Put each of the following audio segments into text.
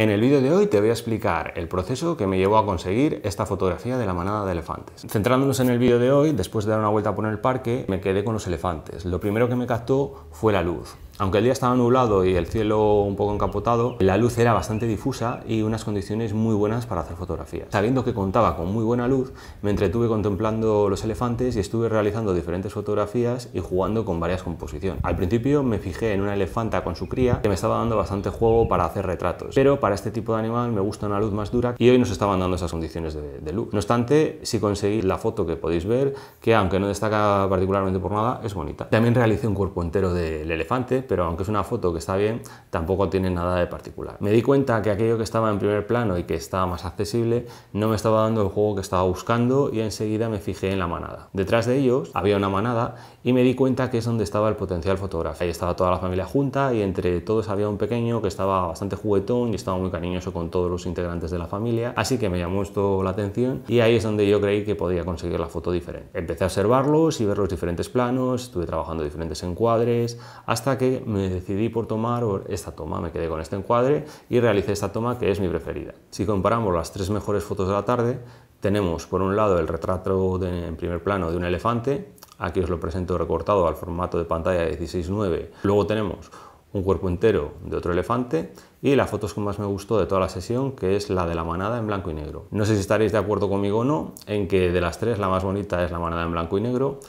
En el vídeo de hoy te voy a explicar el proceso que me llevó a conseguir esta fotografía de la manada de elefantes. Centrándonos en el vídeo de hoy, después de dar una vuelta por el parque, me quedé con los elefantes. Lo primero que me captó fue la luz. Aunque el día estaba nublado y el cielo un poco encapotado, la luz era bastante difusa y unas condiciones muy buenas para hacer fotografías. Sabiendo que contaba con muy buena luz, me entretuve contemplando los elefantes y estuve realizando diferentes fotografías y jugando con varias composiciones. Al principio me fijé en una elefanta con su cría que me estaba dando bastante juego para hacer retratos, pero para este tipo de animal me gusta una luz más dura y hoy nos estaban dando esas condiciones de, luz. No obstante, sí conseguí la foto que podéis ver, que aunque no destaca particularmente por nada, es bonita. También realicé un cuerpo entero del elefante, pero aunque es una foto que está bien, tampoco tiene nada de particular. Me di cuenta que aquello que estaba en primer plano y que estaba más accesible no me estaba dando el juego que estaba buscando y enseguida me fijé en la manada. Detrás de ellos había una manada y me di cuenta que es donde estaba el potencial fotógrafo. Ahí estaba toda la familia junta y entre todos había un pequeño que estaba bastante juguetón y estaba muy cariñoso con todos los integrantes de la familia, así que me llamó esto la atención y ahí es donde yo creí que podía conseguir la foto diferente. Empecé a observarlos y ver los diferentes planos, estuve trabajando diferentes encuadres, hasta que me decidí por tomar esta toma, me quedé con este encuadre y realicé esta toma que es mi preferida. Si comparamos las tres mejores fotos de la tarde, tenemos por un lado el retrato en primer plano de un elefante, aquí os lo presento recortado al formato de pantalla 16.9, luego tenemos un cuerpo entero de otro elefante y la foto que más me gustó de toda la sesión, que es la de la manada en blanco y negro. No sé si estaréis de acuerdo conmigo o no, en que de las tres la más bonita es la manada en blanco y negro,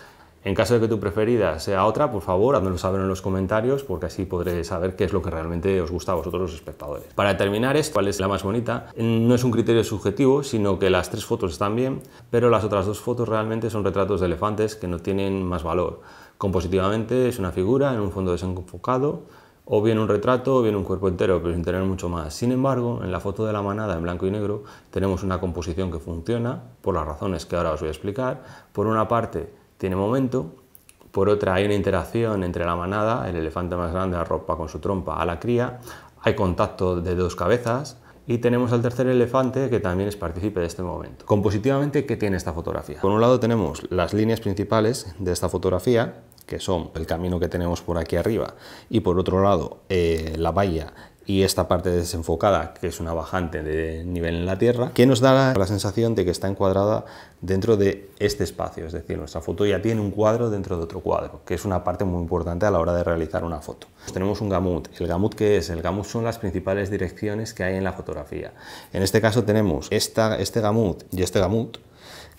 en caso de que tu preferida sea otra, por favor, házmelo saber en los comentarios porque así podré saber qué es lo que realmente os gusta a vosotros los espectadores. Para terminar cuál es la más bonita. No es un criterio subjetivo, sino que las tres fotos están bien, pero las otras dos fotos realmente son retratos de elefantes que no tienen más valor. Compositivamente es una figura en un fondo desenfocado, o bien un retrato o bien un cuerpo entero, pero sin tener mucho más. Sin embargo, en la foto de la manada en blanco y negro tenemos una composición que funciona por las razones que ahora os voy a explicar. Por una parte, tiene momento. Por otra, hay una interacción entre la manada, el elefante más grande arropa con su trompa a la cría, hay contacto de dos cabezas y tenemos al tercer elefante que también es partícipe de este momento. Compositivamente, ¿qué tiene esta fotografía? Por un lado tenemos las líneas principales de esta fotografía, que son el camino que tenemos por aquí arriba, y por otro lado eh, la valla y esta parte desenfocada, que es una bajante de nivel en la Tierra, que nos da la sensación de que está encuadrada dentro de este espacio, es decir, nuestra foto ya tiene un cuadro dentro de otro cuadro, que es una parte muy importante a la hora de realizar una foto. Pues tenemos un gamut. ¿El gamut qué es? El gamut son las principales direcciones que hay en la fotografía. En este caso tenemos esta, este gamut y este gamut,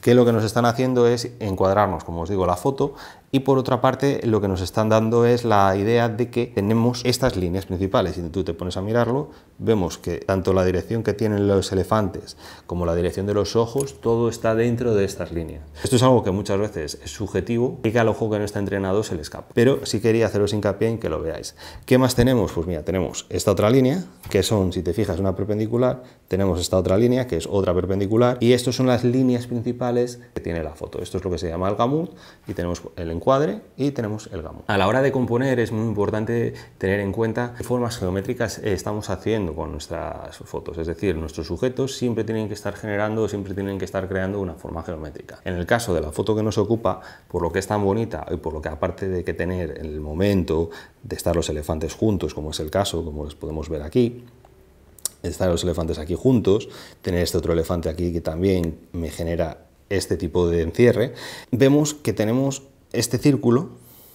que lo que nos están haciendo es encuadrarnos, como os digo, la foto y por otra parte lo que nos están dando es la idea de que tenemos estas líneas principales y tú te pones a mirarlo, vemos que tanto la dirección que tienen los elefantes como la dirección de los ojos, todo está dentro de estas líneas. Esto es algo que muchas veces es subjetivo y que al ojo que no está entrenado se le escapa, pero si quería haceros hincapié en que lo veáis. ¿Qué más tenemos? Pues mira, tenemos esta otra línea, que son, si te fijas, una perpendicular, tenemos esta otra línea, que es otra perpendicular, y estas son las líneas principales que tiene la foto. Esto es lo que se llama el gamut y tenemos el cuadre y tenemos el gamo. A la hora de componer es muy importante tener en cuenta qué formas geométricas estamos haciendo con nuestras fotos, es decir, nuestros sujetos siempre tienen que estar generando, siempre tienen que estar creando una forma geométrica. En el caso de la foto que nos ocupa, por lo que es tan bonita y por lo que aparte de que tener el momento de estar los elefantes juntos, como es el caso, como les podemos ver aquí, estar los elefantes aquí juntos, tener este otro elefante aquí que también me genera este tipo de encierre, vemos que tenemos este círculo,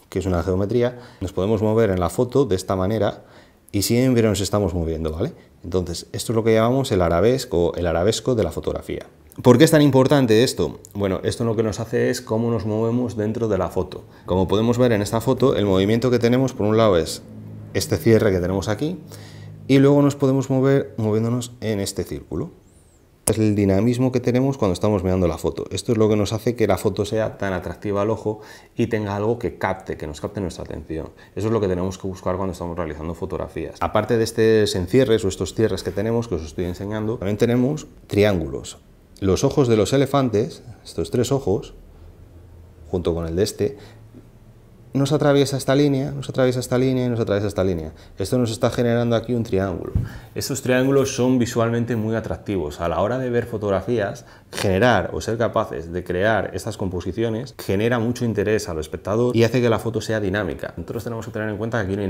que es una geometría, nos podemos mover en la foto de esta manera y siempre nos estamos moviendo, ¿vale? Entonces, esto es lo que llamamos el arabesco, el arabesco de la fotografía. ¿Por qué es tan importante esto? Bueno, esto lo que nos hace es cómo nos movemos dentro de la foto. Como podemos ver en esta foto, el movimiento que tenemos, por un lado, es este cierre que tenemos aquí, y luego nos podemos mover moviéndonos en este círculo es el dinamismo que tenemos cuando estamos mirando la foto. Esto es lo que nos hace que la foto sea tan atractiva al ojo y tenga algo que capte, que nos capte nuestra atención. Eso es lo que tenemos que buscar cuando estamos realizando fotografías. Aparte de estos encierres o estos cierres que tenemos, que os estoy enseñando, también tenemos triángulos. Los ojos de los elefantes, estos tres ojos, junto con el de este, nos atraviesa esta línea, nos atraviesa esta línea y nos atraviesa esta línea. Esto nos está generando aquí un triángulo. Estos triángulos son visualmente muy atractivos. A la hora de ver fotografías, generar o ser capaces de crear estas composiciones genera mucho interés al espectador y hace que la foto sea dinámica. Nosotros tenemos que tener en cuenta que aquí no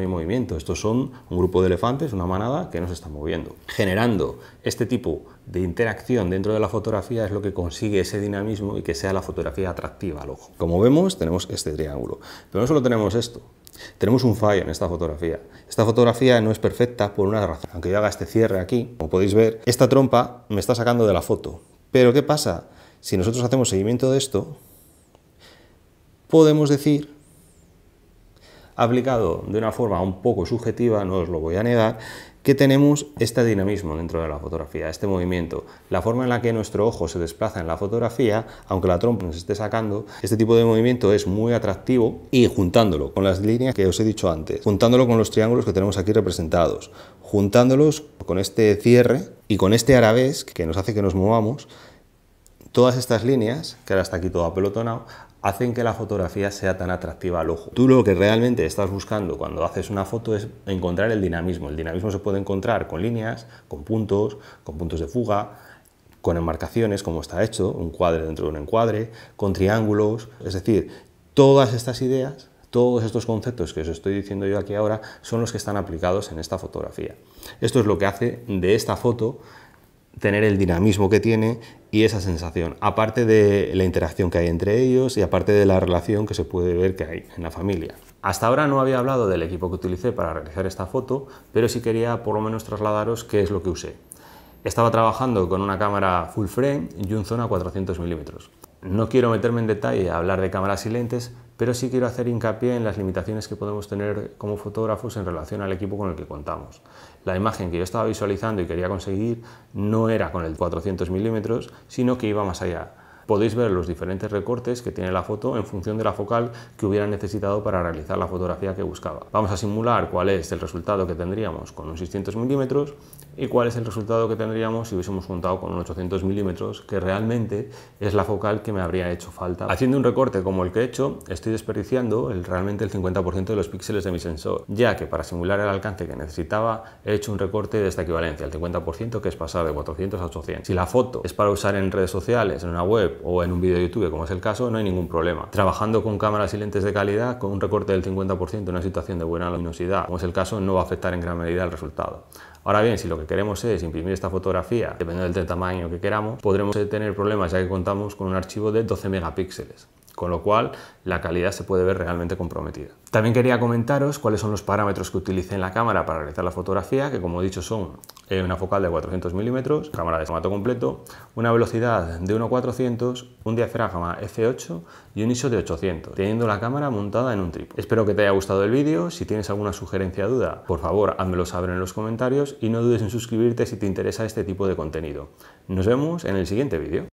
hay, movimiento. Estos son un grupo de elefantes, una manada que nos está moviendo. Generando este tipo de de interacción dentro de la fotografía es lo que consigue ese dinamismo y que sea la fotografía atractiva al ojo. Como vemos, tenemos este triángulo, pero no solo tenemos esto, tenemos un fallo en esta fotografía. Esta fotografía no es perfecta por una razón. Aunque yo haga este cierre aquí, como podéis ver, esta trompa me está sacando de la foto. Pero ¿qué pasa? Si nosotros hacemos seguimiento de esto, podemos decir aplicado de una forma un poco subjetiva, no os lo voy a negar, que tenemos este dinamismo dentro de la fotografía, este movimiento, la forma en la que nuestro ojo se desplaza en la fotografía, aunque la trompa nos esté sacando, este tipo de movimiento es muy atractivo y juntándolo con las líneas que os he dicho antes, juntándolo con los triángulos que tenemos aquí representados, juntándolos con este cierre y con este arabesque que nos hace que nos movamos, todas estas líneas, que ahora está aquí todo apelotonado, hacen que la fotografía sea tan atractiva al ojo. Tú lo que realmente estás buscando cuando haces una foto es encontrar el dinamismo. El dinamismo se puede encontrar con líneas, con puntos, con puntos de fuga, con enmarcaciones, como está hecho, un cuadre dentro de un encuadre, con triángulos, es decir, todas estas ideas todos estos conceptos que os estoy diciendo yo aquí ahora son los que están aplicados en esta fotografía. Esto es lo que hace de esta foto tener el dinamismo que tiene y esa sensación, aparte de la interacción que hay entre ellos y aparte de la relación que se puede ver que hay en la familia. Hasta ahora no había hablado del equipo que utilicé para realizar esta foto, pero sí quería por lo menos trasladaros qué es lo que usé. Estaba trabajando con una cámara full frame y un zona 400 mm. No quiero meterme en detalle a hablar de cámaras y lentes, pero sí quiero hacer hincapié en las limitaciones que podemos tener como fotógrafos en relación al equipo con el que contamos. La imagen que yo estaba visualizando y quería conseguir no era con el 400 milímetros, sino que iba más allá. Podéis ver los diferentes recortes que tiene la foto en función de la focal que hubiera necesitado para realizar la fotografía que buscaba. Vamos a simular cuál es el resultado que tendríamos con un 600 milímetros ¿Y cuál es el resultado que tendríamos si hubiésemos juntado con un 800 milímetros, que realmente es la focal que me habría hecho falta? Haciendo un recorte como el que he hecho, estoy desperdiciando el, realmente el 50% de los píxeles de mi sensor, ya que para simular el alcance que necesitaba he hecho un recorte de esta equivalencia, el 50%, que es pasar de 400 a 800. Si la foto es para usar en redes sociales, en una web o en un vídeo de YouTube, como es el caso, no hay ningún problema. Trabajando con cámaras y lentes de calidad, con un recorte del 50% en una situación de buena luminosidad, como es el caso, no va a afectar en gran medida el resultado. Ahora bien, si lo que queremos es imprimir esta fotografía, dependiendo del tamaño que queramos, podremos tener problemas ya que contamos con un archivo de 12 megapíxeles con lo cual la calidad se puede ver realmente comprometida. También quería comentaros cuáles son los parámetros que utilicé en la cámara para realizar la fotografía, que como he dicho son eh, una focal de 400 milímetros, cámara de formato completo, una velocidad de 1.400, un diafragma F8 y un ISO de 800, teniendo la cámara montada en un trip. Espero que te haya gustado el vídeo, si tienes alguna sugerencia o duda, por favor házmelo saber en los comentarios y no dudes en suscribirte si te interesa este tipo de contenido. Nos vemos en el siguiente vídeo.